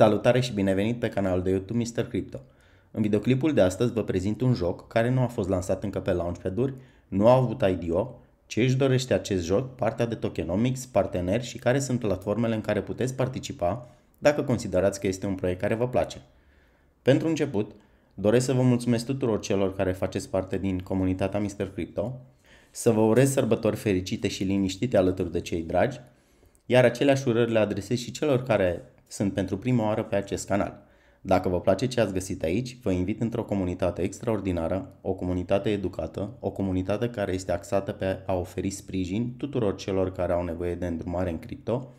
Salutare și binevenit pe canalul de YouTube Mr. Crypto. În videoclipul de astăzi vă prezint un joc care nu a fost lansat încă pe launchpad-uri, nu a avut IDO, ce își dorește acest joc, partea de tokenomics, parteneri și care sunt platformele în care puteți participa dacă considerați că este un proiect care vă place. Pentru început, doresc să vă mulțumesc tuturor celor care faceți parte din comunitatea Mr. Crypto, să vă urez sărbători fericite și liniștite alături de cei dragi, iar aceleași urări le adresez și celor care sunt pentru prima oară pe acest canal. Dacă vă place ce ați găsit aici, vă invit într-o comunitate extraordinară, o comunitate educată, o comunitate care este axată pe a oferi sprijin tuturor celor care au nevoie de îndrumare în cripto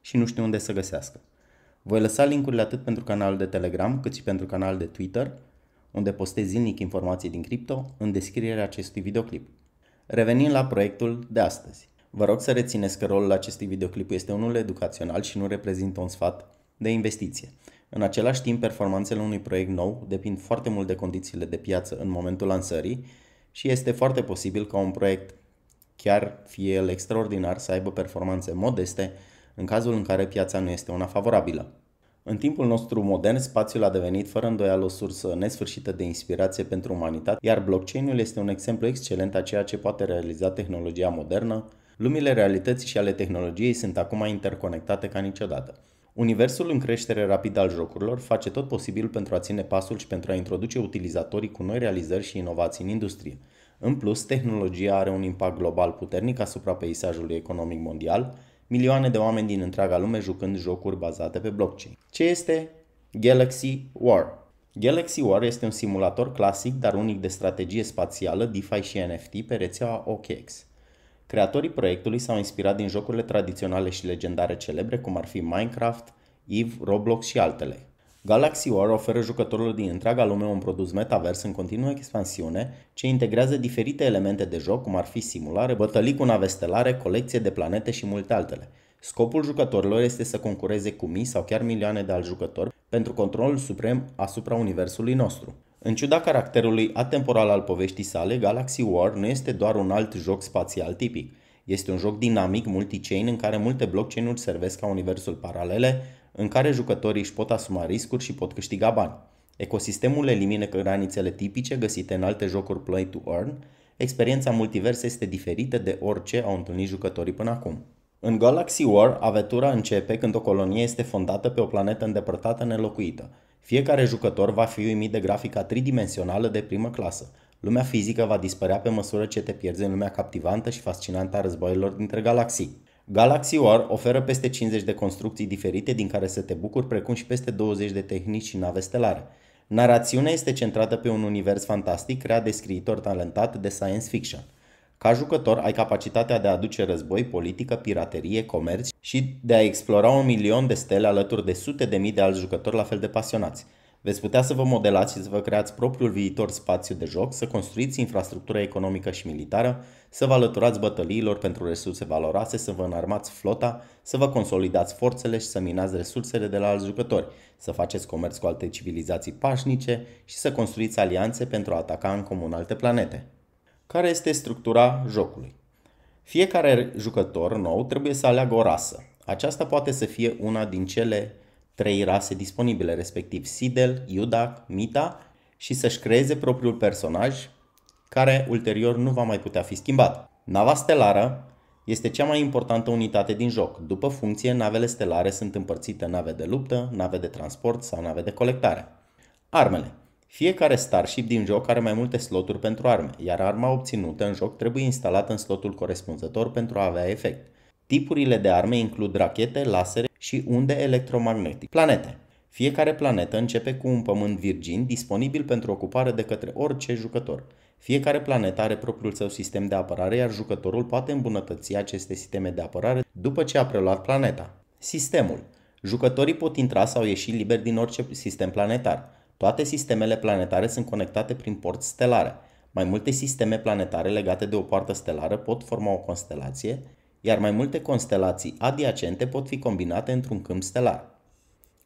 și nu știu unde să găsească. Voi lăsa linkurile atât pentru canalul de Telegram, cât și pentru canalul de Twitter, unde postez zilnic informații din cripto, în descrierea acestui videoclip. Revenim la proiectul de astăzi. Vă rog să rețineți că rolul acestui videoclip este unul educațional și nu reprezintă un sfat de investiție. În același timp, performanțele unui proiect nou depind foarte mult de condițiile de piață în momentul lansării și este foarte posibil ca un proiect, chiar fie el extraordinar, să aibă performanțe modeste în cazul în care piața nu este una favorabilă. În timpul nostru modern, spațiul a devenit fără îndoială o sursă nesfârșită de inspirație pentru umanitate, iar blockchain-ul este un exemplu excelent a ceea ce poate realiza tehnologia modernă Lumile realității și ale tehnologiei sunt acum interconectate ca niciodată. Universul în creștere rapidă al jocurilor face tot posibil pentru a ține pasul și pentru a introduce utilizatorii cu noi realizări și inovații în industrie. În plus, tehnologia are un impact global puternic asupra peisajului economic mondial, milioane de oameni din întreaga lume jucând jocuri bazate pe blockchain. Ce este Galaxy War? Galaxy War este un simulator clasic, dar unic de strategie spațială, DeFi și NFT pe rețeaua OKX. Creatorii proiectului s-au inspirat din jocurile tradiționale și legendare celebre, cum ar fi Minecraft, EVE, Roblox și altele. Galaxy War oferă jucătorilor din întreaga lume un produs metavers în continuă expansiune, ce integrează diferite elemente de joc, cum ar fi simulare, bătălii cu nave stelare, colecție de planete și multe altele. Scopul jucătorilor este să concureze cu mii sau chiar milioane de alți jucători pentru controlul suprem asupra universului nostru. În ciuda caracterului atemporal al poveștii sale, Galaxy War nu este doar un alt joc spațial tipic. Este un joc dinamic multi-chain în care multe blockchain-uri servesc ca universul paralele, în care jucătorii își pot asuma riscuri și pot câștiga bani. Ecosistemul elimină granițele tipice găsite în alte jocuri play to earn, experiența multivers este diferită de orice au întâlnit jucătorii până acum. În Galaxy War, aventura începe când o colonie este fondată pe o planetă îndepărtată nelocuită – fiecare jucător va fi uimit de grafica tridimensională de primă clasă. Lumea fizică va dispărea pe măsură ce te pierzi în lumea captivantă și fascinantă a războiilor dintre galaxii. Galaxy War oferă peste 50 de construcții diferite din care să te bucuri, precum și peste 20 de tehnici și nave stelare. Narațiunea este centrată pe un univers fantastic creat de scriitor talentat de science fiction – ca jucător ai capacitatea de a aduce război, politică, piraterie, comerț și de a explora un milion de stele alături de sute de mii de alți jucători la fel de pasionați. Veți putea să vă modelați și să vă creați propriul viitor spațiu de joc, să construiți infrastructura economică și militară, să vă alăturați bătăliilor pentru resurse valoroase, să vă înarmați flota, să vă consolidați forțele și să minați resursele de la alți jucători, să faceți comerț cu alte civilizații pașnice și să construiți alianțe pentru a ataca în comun alte planete care este structura jocului. Fiecare jucător nou trebuie să aleagă o rasă. Aceasta poate să fie una din cele trei rase disponibile, respectiv Sidel, Iudac, Mita, și să-și creeze propriul personaj, care ulterior nu va mai putea fi schimbat. Nava stelară este cea mai importantă unitate din joc. După funcție, navele stelare sunt împărțite în nave de luptă, nave de transport sau nave de colectare. Armele fiecare Starship din joc are mai multe sloturi pentru arme, iar arma obținută în joc trebuie instalată în slotul corespunzător pentru a avea efect. Tipurile de arme includ rachete, lasere și unde electromagnetice. Planete Fiecare planetă începe cu un pământ virgin disponibil pentru ocupare de către orice jucător. Fiecare planetă are propriul său sistem de apărare, iar jucătorul poate îmbunătăți aceste sisteme de apărare după ce a preluat planeta. Sistemul Jucătorii pot intra sau ieși liber din orice sistem planetar. Toate sistemele planetare sunt conectate prin porți stelare. Mai multe sisteme planetare legate de o poartă stelară pot forma o constelație, iar mai multe constelații adiacente pot fi combinate într-un câmp stelar.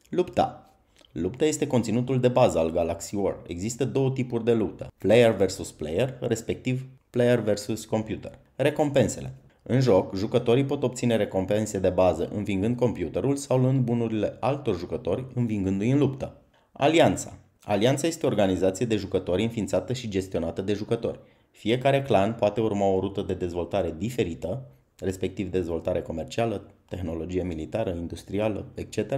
Lupta Lupta este conținutul de bază al Galaxy War. Există două tipuri de luptă, player versus player, respectiv player versus computer. Recompensele în joc, jucătorii pot obține recompense de bază învingând computerul sau luând bunurile altor jucători învingându-i în luptă. Alianța Alianța este o organizație de jucători înființată și gestionată de jucători. Fiecare clan poate urma o rută de dezvoltare diferită, respectiv dezvoltare comercială, tehnologie militară, industrială, etc.,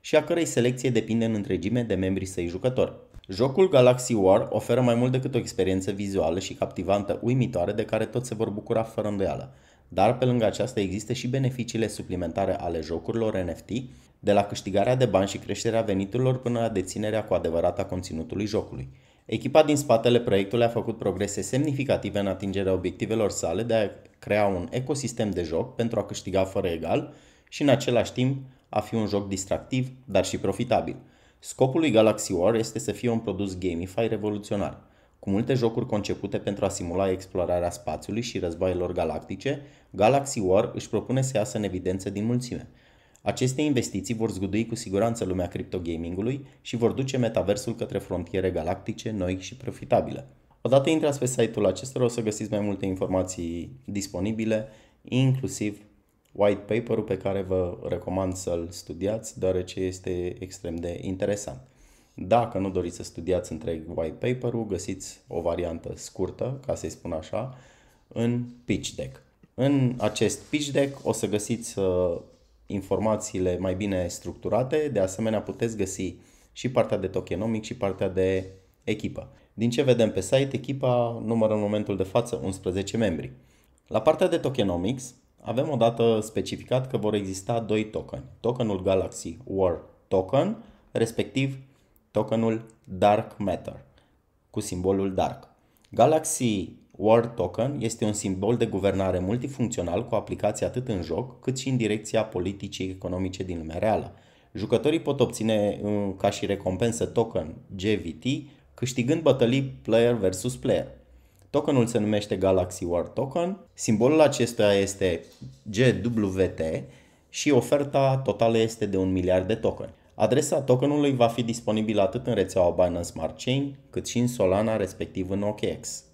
și a cărei selecție depinde în întregime de membrii săi jucători. Jocul Galaxy War oferă mai mult decât o experiență vizuală și captivantă uimitoare de care toți se vor bucura fără îndoială. Dar pe lângă aceasta există și beneficiile suplimentare ale jocurilor NFT, de la câștigarea de bani și creșterea veniturilor până la deținerea cu adevărat a conținutului jocului. Echipa din spatele proiectului a făcut progrese semnificative în atingerea obiectivelor sale de a crea un ecosistem de joc pentru a câștiga fără egal și în același timp a fi un joc distractiv, dar și profitabil. Scopul lui Galaxy War este să fie un produs gamify revoluționar, cu multe jocuri concepute pentru a simula explorarea spațiului și războaielor galactice, Galaxy War își propune să iasă în evidență din mulțime – aceste investiții vor zgudui cu siguranță lumea criptogamingului și vor duce metaversul către frontiere galactice noi și profitabile. Odată intrați pe site-ul acestora o să găsiți mai multe informații disponibile, inclusiv white paper-ul pe care vă recomand să-l studiați, deoarece este extrem de interesant. Dacă nu doriți să studiați întreg white paper-ul, găsiți o variantă scurtă, ca să-i spun așa, în pitch deck. În acest pitch deck o să găsiți uh, informațiile mai bine structurate. De asemenea, puteți găsi și partea de tokenomic și partea de echipă. Din ce vedem pe site, echipa numără în momentul de față 11 membri. La partea de tokenomics, avem odată specificat că vor exista doi tokeni. Tokenul Galaxy War Token, respectiv tokenul Dark Matter, cu simbolul Dark. Galaxy World Token este un simbol de guvernare multifuncțional cu aplicații atât în joc cât și în direcția politicii economice din lumea reală. Jucătorii pot obține uh, ca și recompensă token GVT câștigând bătălii player versus player. Tokenul se numește Galaxy War Token, simbolul acestuia este GWT și oferta totală este de un miliard de token. Adresa tokenului va fi disponibilă atât în rețeaua Binance Smart Chain, cât și în Solana, respectiv în OKX.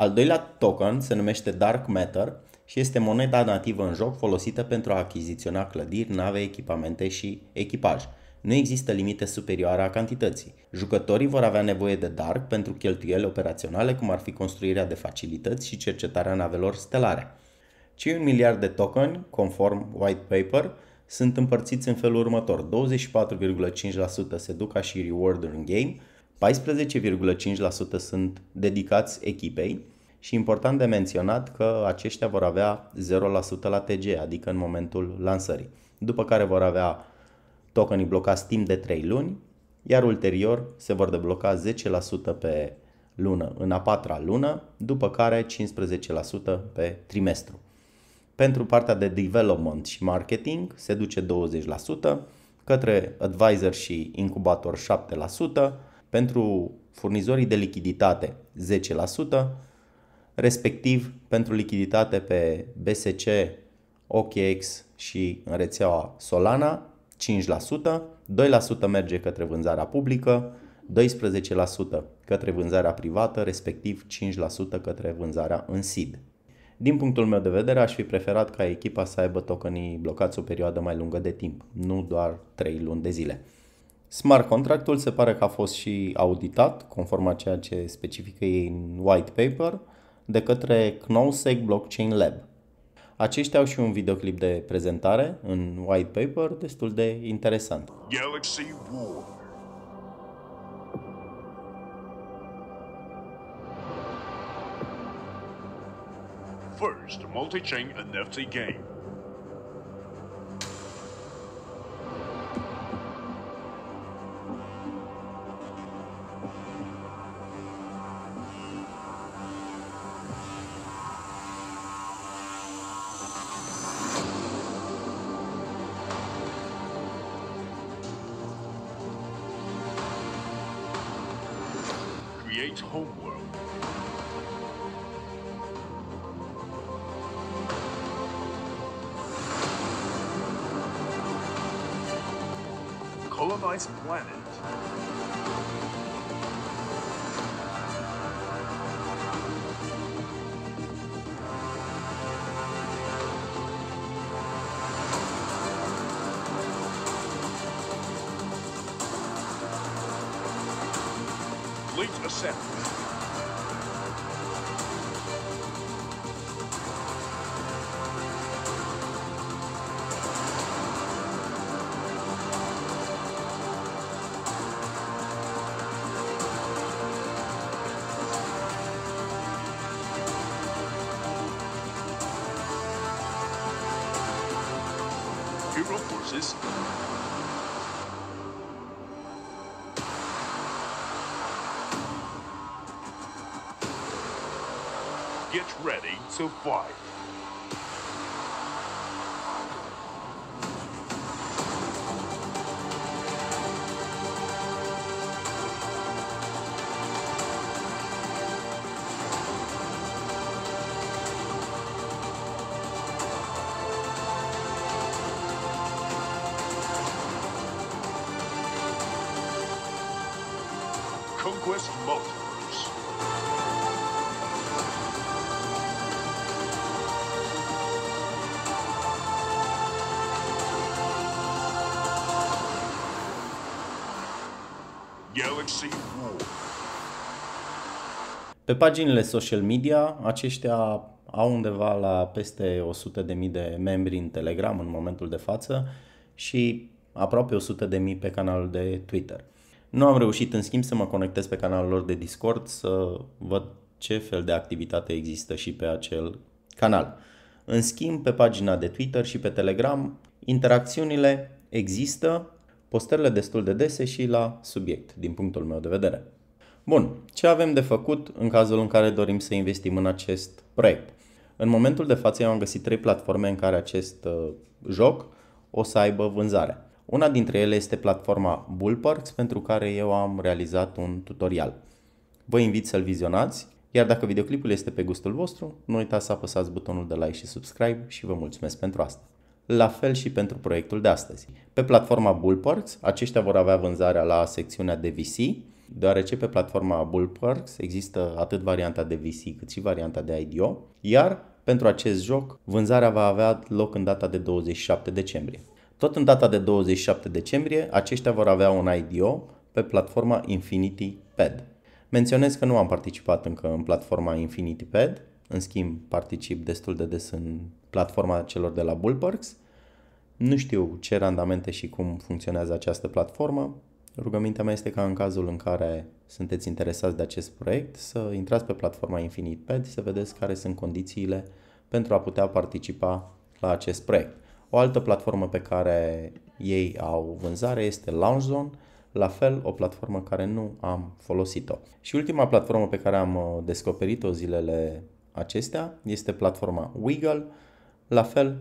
Al doilea token se numește Dark Matter și este moneda nativă în joc folosită pentru a achiziționa clădiri, nave, echipamente și echipaj. Nu există limite superioare a cantității. Jucătorii vor avea nevoie de Dark pentru cheltuieli operaționale, cum ar fi construirea de facilități și cercetarea navelor stelare. Cei un miliard de token, conform white paper, sunt împărțiți în felul următor. 24,5% se duc ca și reward în game, 14,5% sunt dedicați echipei și important de menționat că aceștia vor avea 0% la TG, adică în momentul lansării. După care vor avea tokenii blocați timp de 3 luni, iar ulterior se vor debloca 10% pe lună în a patra lună, după care 15% pe trimestru. Pentru partea de development și marketing se duce 20%, către advisor și incubator 7%, pentru furnizorii de lichiditate 10%, respectiv pentru lichiditate pe BSC, OKX și în rețeaua Solana 5%, 2% merge către vânzarea publică, 12% către vânzarea privată, respectiv 5% către vânzarea în SID. Din punctul meu de vedere, aș fi preferat ca echipa să aibă tokenii blocați o perioadă mai lungă de timp, nu doar 3 luni de zile. Smart contractul se pare că a fost și auditat, conform a ceea ce specifică ei în white paper, de către Knowsec Blockchain Lab. Aceștia au și un videoclip de prezentare în white paper destul de interesant. Galaxy War. First multi-chain NFT game. Nate's homeworld. Colonized planet. Get ready to fight. Galaxy War. Pe paginile social media, aceștia au undeva la peste 100.000 de membri în Telegram în momentul de față și aproape 100.000 pe canalul de Twitter. Nu am reușit, în schimb, să mă conectez pe canalul lor de Discord să văd ce fel de activitate există și pe acel canal. În schimb, pe pagina de Twitter și pe Telegram, interacțiunile există, postările destul de dese și la subiect, din punctul meu de vedere. Bun, ce avem de făcut în cazul în care dorim să investim în acest proiect? În momentul de față eu am găsit trei platforme în care acest uh, joc o să aibă vânzare. Una dintre ele este platforma Bullparks, pentru care eu am realizat un tutorial. Vă invit să-l vizionați, iar dacă videoclipul este pe gustul vostru, nu uitați să apăsați butonul de like și subscribe și vă mulțumesc pentru asta. La fel și pentru proiectul de astăzi. Pe platforma Bullparks, aceștia vor avea vânzarea la secțiunea de VC, deoarece pe platforma Bullparks există atât varianta de VC cât și varianta de IDO, iar pentru acest joc, vânzarea va avea loc în data de 27 decembrie. Tot în data de 27 decembrie, aceștia vor avea un IDO pe platforma Infinity Pad. Menționez că nu am participat încă în platforma Infinity Pad, în schimb particip destul de des în platforma celor de la Bullparks. Nu știu ce randamente și cum funcționează această platformă. Rugămintea mea este ca în cazul în care sunteți interesați de acest proiect să intrați pe platforma Infinite Pad și să vedeți care sunt condițiile pentru a putea participa la acest proiect. O altă platformă pe care ei au vânzare este LaunchZone, la fel o platformă care nu am folosit-o. Și ultima platformă pe care am uh, descoperit-o zilele acestea este platforma Wiggle. La fel,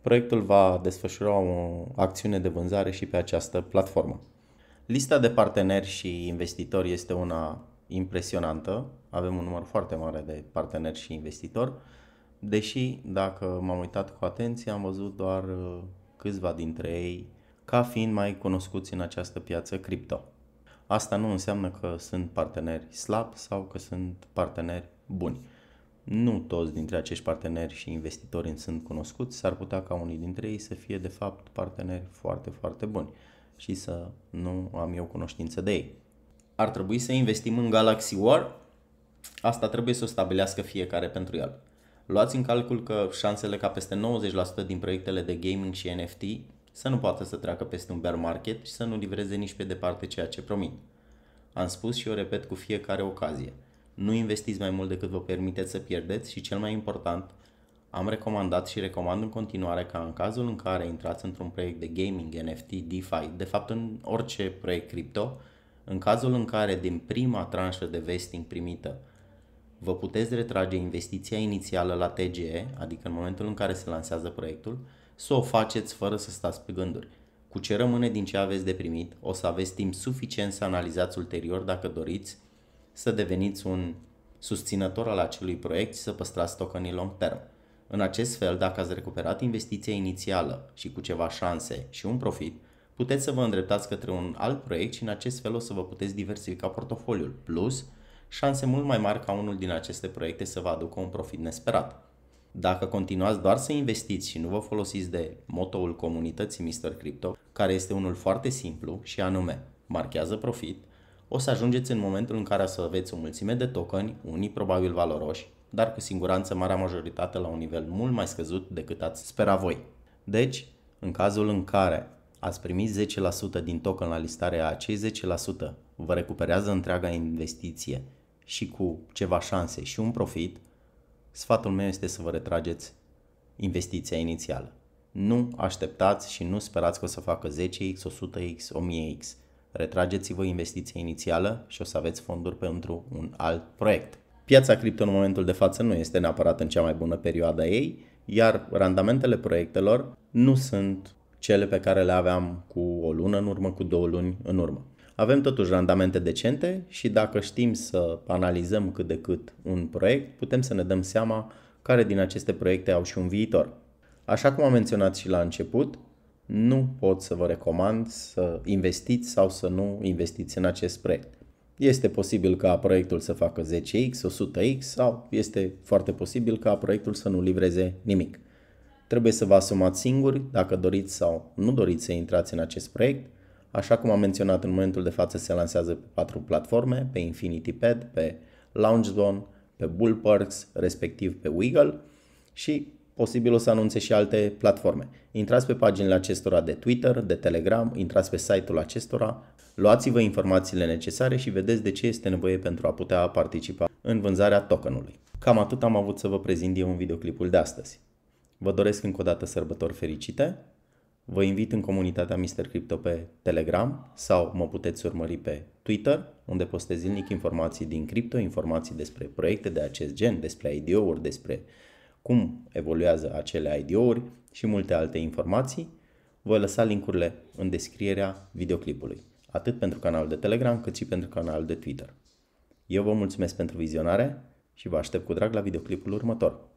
proiectul va desfășura o acțiune de vânzare și pe această platformă. Lista de parteneri și investitori este una impresionantă. Avem un număr foarte mare de parteneri și investitori Deși, dacă m-am uitat cu atenție, am văzut doar uh, câțiva dintre ei ca fiind mai cunoscuți în această piață cripto. Asta nu înseamnă că sunt parteneri slabi sau că sunt parteneri buni. Nu toți dintre acești parteneri și investitori sunt cunoscuți, s-ar putea ca unii dintre ei să fie de fapt parteneri foarte, foarte buni și să nu am eu cunoștință de ei. Ar trebui să investim în Galaxy War? Asta trebuie să o stabilească fiecare pentru el luați în calcul că șansele ca peste 90% din proiectele de gaming și NFT să nu poată să treacă peste un bear market și să nu livreze nici pe departe ceea ce promit. Am spus și o repet cu fiecare ocazie. Nu investiți mai mult decât vă permiteți să pierdeți și cel mai important, am recomandat și recomand în continuare ca în cazul în care intrați într-un proiect de gaming, NFT, DeFi, de fapt în orice proiect cripto, în cazul în care din prima tranșă de vesting primită vă puteți retrage investiția inițială la TGE, adică în momentul în care se lansează proiectul, să o faceți fără să stați pe gânduri. Cu ce rămâne din ce aveți de primit, o să aveți timp suficient să analizați ulterior dacă doriți să deveniți un susținător al acelui proiect și să păstrați tokenii long term. În acest fel, dacă ați recuperat investiția inițială și cu ceva șanse și un profit, puteți să vă îndreptați către un alt proiect și în acest fel o să vă puteți diversifica portofoliul. Plus, șanse mult mai mari ca unul din aceste proiecte să vă aducă un profit nesperat. Dacă continuați doar să investiți și nu vă folosiți de motoul comunității Mr. Crypto, care este unul foarte simplu și anume, marchează profit, o să ajungeți în momentul în care să aveți o mulțime de tokeni, unii probabil valoroși, dar cu siguranță marea majoritate la un nivel mult mai scăzut decât ați spera voi. Deci, în cazul în care ați primit 10% din token la listare, acei 10% vă recuperează întreaga investiție și cu ceva șanse și un profit, sfatul meu este să vă retrageți investiția inițială. Nu așteptați și nu sperați că o să facă 10x, 100x, 1000x. Retrageți-vă investiția inițială și o să aveți fonduri pentru un alt proiect. Piața cripto în momentul de față nu este neapărat în cea mai bună perioadă a ei, iar randamentele proiectelor nu sunt cele pe care le aveam cu o lună în urmă, cu două luni în urmă avem totuși randamente decente și dacă știm să analizăm cât de cât un proiect, putem să ne dăm seama care din aceste proiecte au și un viitor. Așa cum am menționat și la început, nu pot să vă recomand să investiți sau să nu investiți în acest proiect. Este posibil ca proiectul să facă 10x, 100x sau este foarte posibil ca proiectul să nu livreze nimic. Trebuie să vă asumați singuri dacă doriți sau nu doriți să intrați în acest proiect – Așa cum am menționat, în momentul de față se lansează pe patru platforme, pe Infinity Pad, pe LoungeZone, pe Bullparks, respectiv pe Wiggle și posibil o să anunțe și alte platforme. Intrați pe paginile acestora de Twitter, de Telegram, intrați pe site-ul acestora, luați-vă informațiile necesare și vedeți de ce este nevoie pentru a putea participa în vânzarea tokenului. Cam atât am avut să vă prezint eu în videoclipul de astăzi. Vă doresc încă o dată sărbători fericite Vă invit în comunitatea Mr. Crypto pe Telegram sau mă puteți urmări pe Twitter, unde postez zilnic informații din cripto, informații despre proiecte de acest gen, despre IDO-uri, despre cum evoluează acele IDO-uri și multe alte informații. Voi lăsa linkurile în descrierea videoclipului, atât pentru canalul de Telegram cât și pentru canalul de Twitter. Eu vă mulțumesc pentru vizionare și vă aștept cu drag la videoclipul următor.